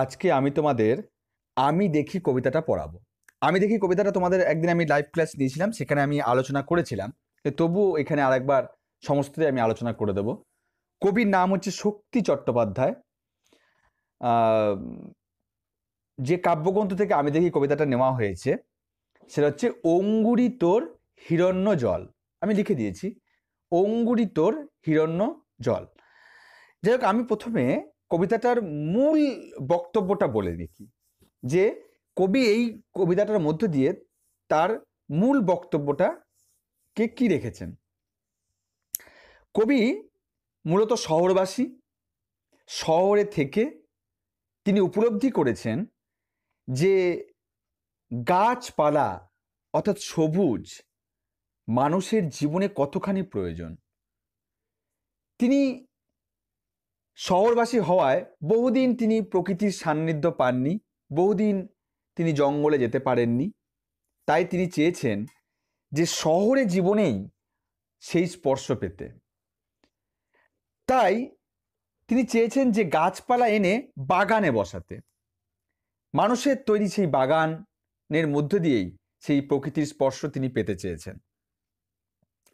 আজকে আমি তোমাদের আমি দেখি কবিতাটা পড়াবো আমি দেখি কবিতাটা তোমাদের একদিন আমি লাইভ ক্লাস দিয়েছিলাম সেখানে আমি আলোচনা করেছিলাম তবু এখানে আরেকবার সমস্ত আমি আলোচনা করে দেব কবির নাম হচ্ছে শক্তি চট্টোপাধ্যায় যে কাব্যগ্রন্থ থেকে আমি দেখি কবিতাটা নেওয়া হয়েছে সেটা হচ্ছে অঙ্গুরি তোর হিরণ্য জল আমি লিখে দিয়েছি অঙ্গুরি তোর হিরণ্য জল যাই হোক আমি প্রথমে কবিতাটার মূল বক্তব্যটা বলে দেখি যে কবি এই কবিতাটার মধ্য দিয়ে তার মূল বক্তব্যটা কে কী রেখেছেন কবি মূলত শহরবাসী শহরে থেকে তিনি উপলব্ধি করেছেন যে গাছপালা অর্থাৎ সবুজ মানুষের জীবনে কতখানি প্রয়োজন তিনি শহরবাসী হওয়ায় বহুদিন তিনি প্রকৃতির সান্নিধ্য পাননি বহুদিন তিনি জঙ্গলে যেতে পারেননি তাই তিনি চেয়েছেন যে শহরে জীবনেই সেই স্পর্শ পেতে তাই তিনি চেয়েছেন যে গাছপালা এনে বাগানে বসাতে মানুষের তৈরি সেই বাগানের মধ্য দিয়েই সেই প্রকৃতির স্পর্শ তিনি পেতে চেয়েছেন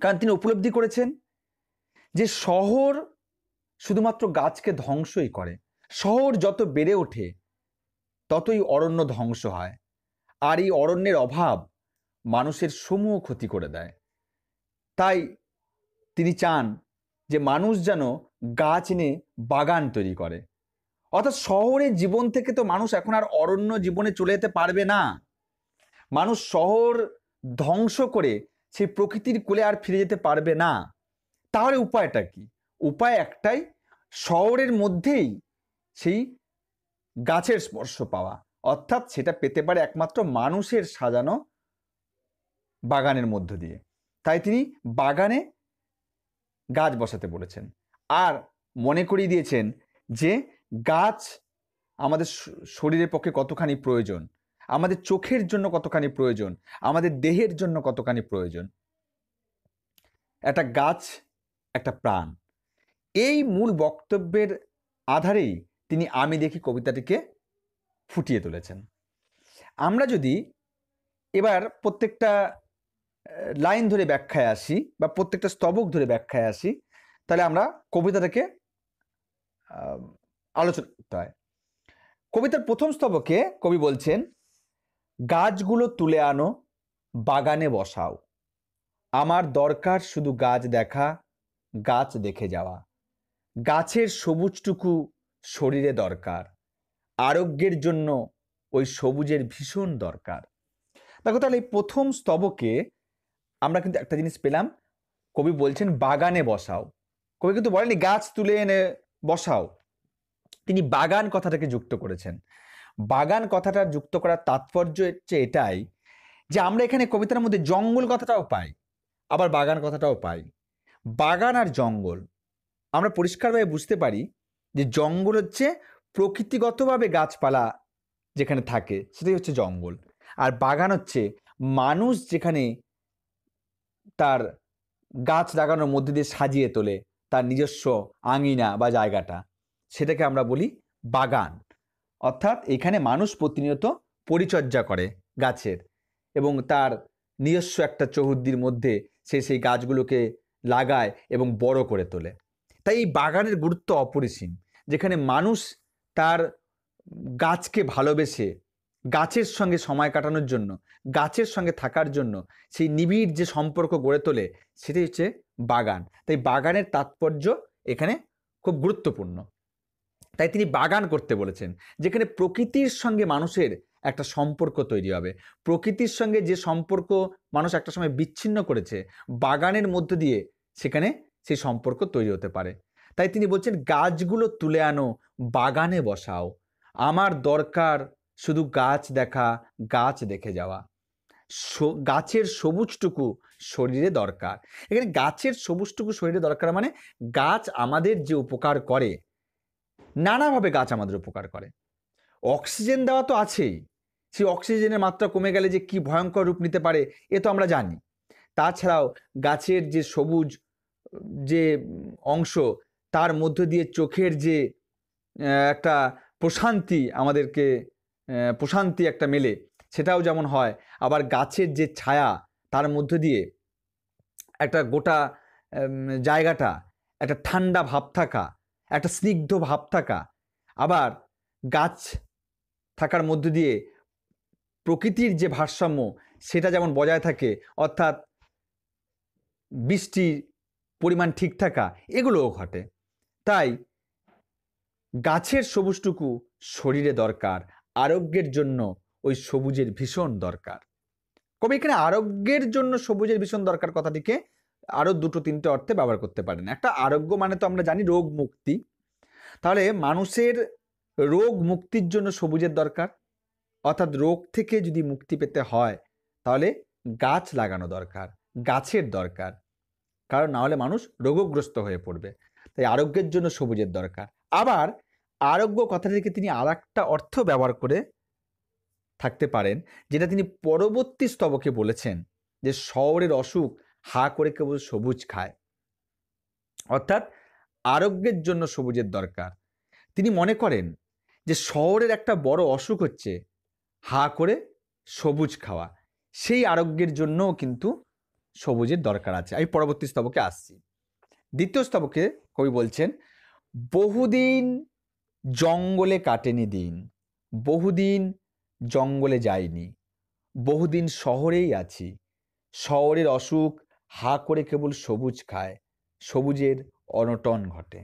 কারণ তিনি উপলব্ধি করেছেন যে শহর শুধুমাত্র গাছকে ধ্বংসই করে শহর যত বেড়ে ওঠে ততই অরণ্য ধ্বংস হয় আর এই অরণ্যের অভাব মানুষের সমূহ ক্ষতি করে দেয় তাই তিনি চান যে মানুষ যেন গাছ এনে বাগান তৈরি করে অর্থাৎ শহরের জীবন থেকে তো মানুষ এখন আর অরণ্য জীবনে চলে যেতে পারবে না মানুষ শহর ধ্বংস করে সেই প্রকৃতির কোলে আর ফিরে যেতে পারবে না তাহলে উপায়টা কি উপায় একটাই শহরের মধ্যেই সেই গাছের স্পর্শ পাওয়া অর্থাৎ সেটা পেতে পারে একমাত্র মানুষের সাজানো বাগানের মধ্য দিয়ে তাই তিনি বাগানে গাছ বসাতে বলেছেন আর মনে করিয়ে দিয়েছেন যে গাছ আমাদের শরীরের পক্ষে কতখানি প্রয়োজন আমাদের চোখের জন্য কতখানি প্রয়োজন আমাদের দেহের জন্য কতখানি প্রয়োজন একটা গাছ একটা প্রাণ এই মূল বক্তব্যের আধারেই তিনি আমি দেখি কবিতাটিকে ফুটিয়ে তুলেছেন আমরা যদি এবার প্রত্যেকটা লাইন ধরে ব্যাখ্যায় আসি বা প্রত্যেকটা স্তবক ধরে ব্যাখ্যায় আসি তাহলে আমরা কবিতাটাকে আলোচনা হয় কবিতার প্রথম স্তবকে কবি বলছেন গাছগুলো তুলে আনো বাগানে বসাও আমার দরকার শুধু গাছ দেখা গাছ দেখে যাওয়া গাছের সবুজটুকু শরীরে দরকার আরোগ্যের জন্য ওই সবুজের ভীষণ দরকার দেখো তাহলে এই প্রথম স্তবকে আমরা কিন্তু একটা জিনিস পেলাম কবি বলছেন বাগানে বসাও কবি কিন্তু বলেনি গাছ তুলে এনে বসাও তিনি বাগান কথাটাকে যুক্ত করেছেন বাগান কথাটা যুক্ত করার তাৎপর্য হচ্ছে এটাই যে আমরা এখানে কবিতার মধ্যে জঙ্গল কথাটাও পাই আবার বাগান কথাটাও পাই বাগান আর জঙ্গল আমরা পরিষ্কারভাবে বুঝতে পারি যে জঙ্গল হচ্ছে প্রকৃতিগতভাবে গাছপালা যেখানে থাকে সেটাই হচ্ছে জঙ্গল আর বাগান হচ্ছে মানুষ যেখানে তার গাছ লাগানোর মধ্যে দিয়ে সাজিয়ে তোলে তার নিজস্ব আঙিনা বা জায়গাটা সেটাকে আমরা বলি বাগান অর্থাৎ এখানে মানুষ প্রতিনিয়ত পরিচর্যা করে গাছের এবং তার নিজস্ব একটা চৌহদ্দির মধ্যে সে সেই গাছগুলোকে লাগায় এবং বড় করে তোলে তাই এই বাগানের গুরুত্ব অপরিসীম যেখানে মানুষ তার গাছকে ভালোবেসে গাছের সঙ্গে সময় কাটানোর জন্য গাছের সঙ্গে থাকার জন্য সেই নিবিড় যে সম্পর্ক গড়ে তোলে সেটি হচ্ছে বাগান তাই বাগানের তাৎপর্য এখানে খুব গুরুত্বপূর্ণ তাই তিনি বাগান করতে বলেছেন যেখানে প্রকৃতির সঙ্গে মানুষের একটা সম্পর্ক তৈরি হবে প্রকৃতির সঙ্গে যে সম্পর্ক মানুষ একটা সময় বিচ্ছিন্ন করেছে বাগানের মধ্য দিয়ে সেখানে সেই সম্পর্ক তৈরি হতে পারে তাই তিনি বলছেন গাছগুলো তুলে আনো বাগানে বসাও আমার দরকার শুধু গাছ দেখা গাছ দেখে যাওয়া গাছের সবুজটুকু শরীরে দরকার এখানে গাছের সবুজটুকু শরীরে দরকার মানে গাছ আমাদের যে উপকার করে নানাভাবে গাছ আমাদের উপকার করে অক্সিজেন দেওয়া তো আছেই সেই অক্সিজেনের মাত্রা কমে গেলে যে কি ভয়ঙ্কর রূপ নিতে পারে এ তো আমরা জানি তাছাড়াও গাছের যে সবুজ যে অংশ তার মধ্য দিয়ে চোখের যে একটা প্রশান্তি আমাদেরকে প্রশান্তি একটা মেলে সেটাও যেমন হয় আবার গাছের যে ছায়া তার মধ্য দিয়ে একটা গোটা জায়গাটা একটা ঠান্ডা ভাব থাকা একটা স্নিগ্ধ ভাব থাকা আবার গাছ থাকার মধ্য দিয়ে প্রকৃতির যে ভারসাম্য সেটা যেমন বজায় থাকে অর্থাৎ বৃষ্টির পরিমাণ ঠিক থাকা এগুলোও ঘটে তাই গাছের সবুজটুকু শরীরে দরকার আরোগ্যের জন্য ওই সবুজের ভীষণ দরকার কবি এখানে আরোগ্যের জন্য সবুজের ভীষণ দরকার কথাটিকে আরও দুটো তিনটে অর্থে ব্যবহার করতে পারেন একটা আরোগ্য মানে তো আমরা জানি রোগ মুক্তি তাহলে মানুষের রোগ মুক্তির জন্য সবুজের দরকার অর্থাৎ রোগ থেকে যদি মুক্তি পেতে হয় তাহলে গাছ লাগানো দরকার গাছের দরকার কারণ না হলে মানুষ রোগগ্রস্ত হয়ে পড়বে তাই আরোগ্যের জন্য সবুজের দরকার আবার আরোগ্য কথা থেকে তিনি আর একটা অর্থ ব্যবহার করে থাকতে পারেন যেটা তিনি পরবর্তী স্তবকে বলেছেন যে শহরের অসুখ হা করে কেবল সবুজ খায় অর্থাৎ আরোগ্যের জন্য সবুজের দরকার তিনি মনে করেন যে শহরের একটা বড় অসুখ হচ্ছে হা করে সবুজ খাওয়া সেই আরোগ্যের জন্যও কিন্তু সবুজের দরকার আছে আমি পরবর্তী স্তবকে আসছি দ্বিতীয় স্তবকে কবি বলছেন বহুদিন জঙ্গলে কাটেনি দিন বহুদিন জঙ্গলে যাইনি বহুদিন শহরেই আছি শহরের অসুখ হা করে কেবল সবুজ খায় সবুজের অনটন ঘটে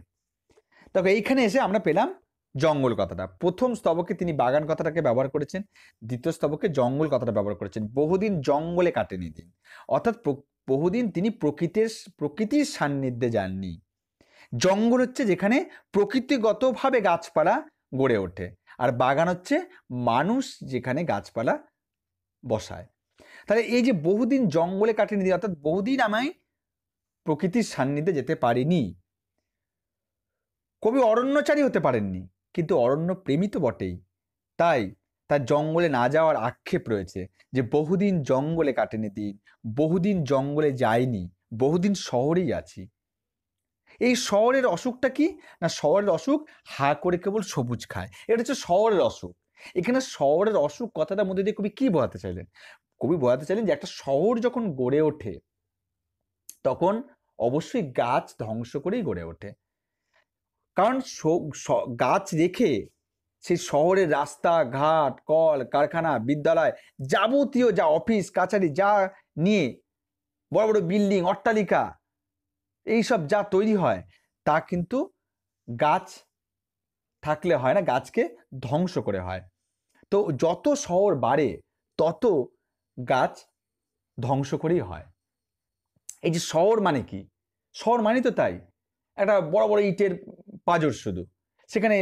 তবে এইখানে এসে আমরা পেলাম জঙ্গল কথাটা প্রথম স্তবকে তিনি বাগান কথাটাকে ব্যবহার করেছেন দ্বিতীয় স্তবকে জঙ্গল কথাটা ব্যবহার করেছেন বহুদিন জঙ্গলে কাটেনি দিন অর্থাৎ বহুদিন তিনি প্রকৃতির প্রকৃতির সান্নিধ্যে যাননি জঙ্গল হচ্ছে যেখানে প্রকৃতিগতভাবে গাছপালা গড়ে ওঠে আর বাগান হচ্ছে মানুষ যেখানে গাছপালা বসায় তাহলে এই যে বহুদিন জঙ্গলে কাটেনি দিন অর্থাৎ বহুদিন আমায় প্রকৃতির সান্নিধ্যে যেতে পারিনি কবি অরণ্যচারী হতে পারেননি কিন্তু অরণ্য প্রেমী তো বটেই তাই তার জঙ্গলে না যাওয়ার আক্ষেপ রয়েছে যে বহুদিন জঙ্গলে কাটেনি দিন বহুদিন জঙ্গলে যায়নি বহুদিন শহরেই আছি এই শহরের অসুখটা কি না শহরের অসুখ হা করে কেবল সবুজ খায় এটা হচ্ছে শহরের অসুখ এখানে শহরের অসুখ কথাটার মধ্যে দিয়ে কবি কী বোঝাতে চাইলেন কবি বোঝাতে চাইলেন যে একটা শহর যখন গড়ে ওঠে তখন অবশ্যই গাছ ধ্বংস করেই গড়ে ওঠে কারণ গাছ রেখে সে শহরের রাস্তা ঘাট কল কারখানা বিদ্যালয় যাবতীয় যা অফিস কাছারি যা নিয়ে বড় বড় বিল্ডিং অট্টালিকা এইসব যা তৈরি হয় তা কিন্তু গাছ থাকলে হয় না গাছকে ধ্বংস করে হয় তো যত শহর বাড়ে তত গাছ ধ্বংস করেই হয় এই যে শহর মানে কি শহর মানে তো তাই একটা বড় বড় ইটের পাজর শুধু সেখানে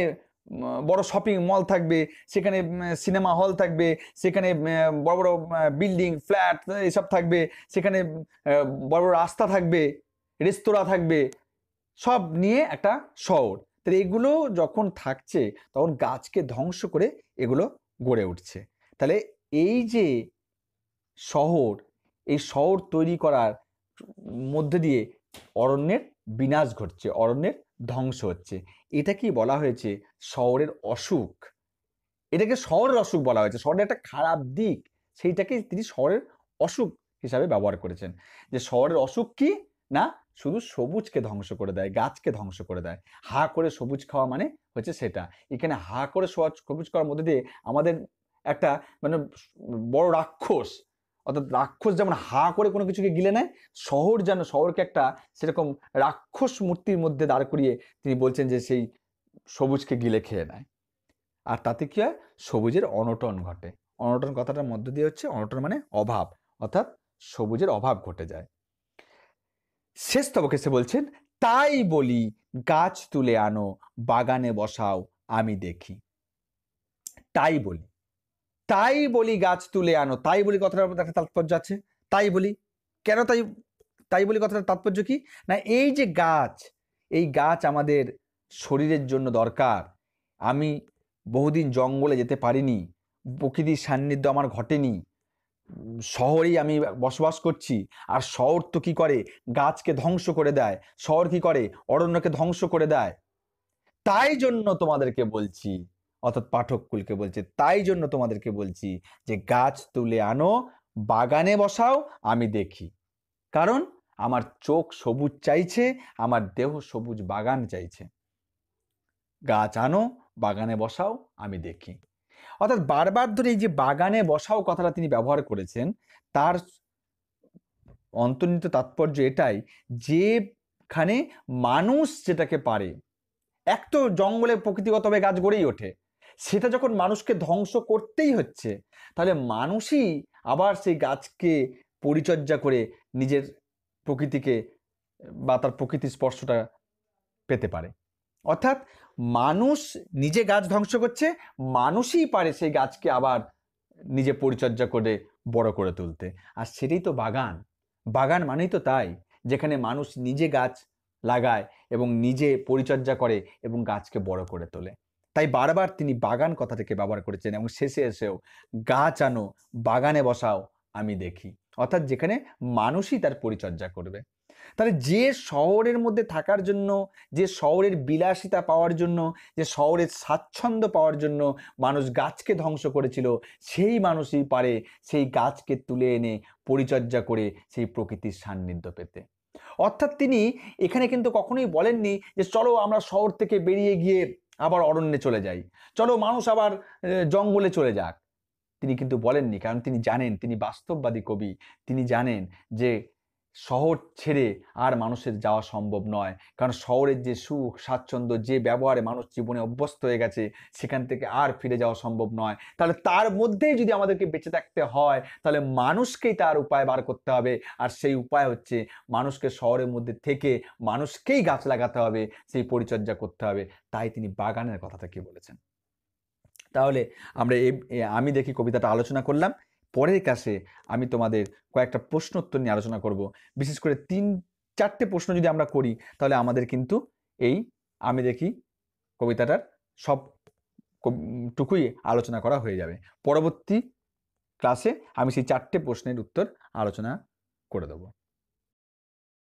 বড় শপিং মল থাকবে সেখানে সিনেমা হল থাকবে সেখানে বড় বড় বিল্ডিং ফ্ল্যাট এসব থাকবে সেখানে বড় বড় রাস্তা থাকবে রেস্তোরাঁ থাকবে সব নিয়ে একটা শহর তাহলে এগুলো যখন থাকছে তখন গাছকে ধ্বংস করে এগুলো গড়ে উঠছে তাহলে এই যে শহর এই শহর তৈরি করার মধ্যে দিয়ে অরণ্যের বিনাশ ঘটছে অরণ্যের ধ্বংস হচ্ছে এটা কি বলা হয়েছে শহরের অসুখ এটাকে শহরের অসুখ বলা হয়েছে শহরের একটা খারাপ দিক সেইটাকে তিনি শহরের অসুখ হিসাবে ব্যবহার করেছেন যে শহরের অসুখ কি না শুধু সবুজকে ধ্বংস করে দেয় গাছকে ধ্বংস করে দেয় হা করে সবুজ খাওয়া মানে হচ্ছে সেটা এখানে হা করে সবুজ খাওয়ার মধ্যে দিয়ে আমাদের একটা মানে বড় রাক্ষস অর্থাৎ রাক্ষস যেমন হা করে কোনো কিছুকে গিলে নেয় শহর যেন শহরকে একটা সেরকম রাক্ষস মূর্তির মধ্যে দাঁড় করিয়ে তিনি বলছেন যে সেই সবুজকে গিলে খেয়ে নেয় আর তাতে কী হয় সবুজের অনটন ঘটে অনটন কথাটার মধ্য দিয়ে হচ্ছে অনটন মানে অভাব অর্থাৎ সবুজের অভাব ঘটে যায় শেষ তবকে সে বলছেন তাই বলি গাছ তুলে আনো বাগানে বসাও আমি দেখি তাই বলি তাই বলি গাছ তুলে আনো তাই বলি কথাটার মধ্যে একটা তাৎপর্য আছে তাই বলি কেন তাই তাই বলি কথাটার তাৎপর্য কি না এই যে গাছ এই গাছ আমাদের শরীরের জন্য দরকার আমি বহুদিন জঙ্গলে যেতে পারিনি প্রকৃতির সান্নিধ্য আমার ঘটেনি শহরেই আমি বসবাস করছি আর শহর তো কী করে গাছকে ধ্বংস করে দেয় শহর কি করে অরণ্যকে ধ্বংস করে দেয় তাই জন্য তোমাদেরকে বলছি অর্থাৎ পাঠককুলকে বলছে তাই জন্য তোমাদেরকে বলছি যে গাছ তুলে আনো বাগানে বসাও আমি দেখি কারণ আমার চোখ সবুজ চাইছে আমার দেহ সবুজ বাগান চাইছে গাছ আনো বাগানে বসাও আমি দেখি অর্থাৎ বারবার ধরে এই যে বাগানে বসাও কথাটা তিনি ব্যবহার করেছেন তার অন্তর্নিহিত তাৎপর্য এটাই যেখানে মানুষ যেটাকে পারে এক তো জঙ্গলে প্রকৃতিগতভাবে গাছ গড়েই ওঠে সেটা যখন মানুষকে ধ্বংস করতেই হচ্ছে তাহলে মানুষই আবার সেই গাছকে পরিচর্যা করে নিজের প্রকৃতিকে বা তার প্রকৃতির স্পর্শটা পেতে পারে অর্থাৎ মানুষ নিজে গাছ ধ্বংস করছে মানুষই পারে সেই গাছকে আবার নিজে পরিচর্যা করে বড় করে তুলতে আর সেটাই তো বাগান বাগান মানেই তো তাই যেখানে মানুষ নিজে গাছ লাগায় এবং নিজে পরিচর্যা করে এবং গাছকে বড় করে তোলে তাই বারবার তিনি বাগান থেকে ব্যবহার করেছেন এবং শেষে এসেও গাছ আনো বাগানে বসাও আমি দেখি অর্থাৎ যেখানে মানুষই তার পরিচর্যা করবে তাহলে যে শহরের মধ্যে থাকার জন্য যে শহরের বিলাসিতা পাওয়ার জন্য যে শহরের স্বাচ্ছন্দ্য পাওয়ার জন্য মানুষ গাছকে ধ্বংস করেছিল সেই মানুষই পারে সেই গাছকে তুলে এনে পরিচর্যা করে সেই প্রকৃতির সান্নিধ্য পেতে অর্থাৎ তিনি এখানে কিন্তু কখনোই বলেননি যে চলো আমরা শহর থেকে বেরিয়ে গিয়ে আবার অরণ্যে চলে যাই চলো মানুষ আবার জঙ্গলে চলে যাক তিনি কিন্তু বলেননি কারণ তিনি জানেন তিনি বাস্তববাদী কবি তিনি জানেন যে শহর ছেড়ে আর মানুষের যাওয়া সম্ভব নয় কারণ শহরের যে সুখ স্বাচ্ছন্দ্য যে ব্যবহারে মানুষ জীবনে অভ্যস্ত হয়ে গেছে সেখান থেকে আর ফিরে যাওয়া সম্ভব নয় তাহলে তার মধ্যেই যদি আমাদেরকে বেঁচে থাকতে হয় তাহলে মানুষকেই তার উপায় বার করতে হবে আর সেই উপায় হচ্ছে মানুষকে শহরের মধ্যে থেকে মানুষকেই গাছ লাগাতে হবে সেই পরিচর্যা করতে হবে তাই তিনি বাগানের কথাটা কি বলেছেন তাহলে আমরা আমি দেখি কবিতাটা আলোচনা করলাম পরের কাছে আমি তোমাদের কয়েকটা প্রশ্ন উত্তর নিয়ে আলোচনা করব বিশেষ করে তিন চারটে প্রশ্ন যদি আমরা করি তাহলে আমাদের কিন্তু এই আমি দেখি কবিতাটার সব টুকুই আলোচনা করা হয়ে যাবে পরবর্তী ক্লাসে আমি সেই চারটে প্রশ্নের উত্তর আলোচনা করে দেবো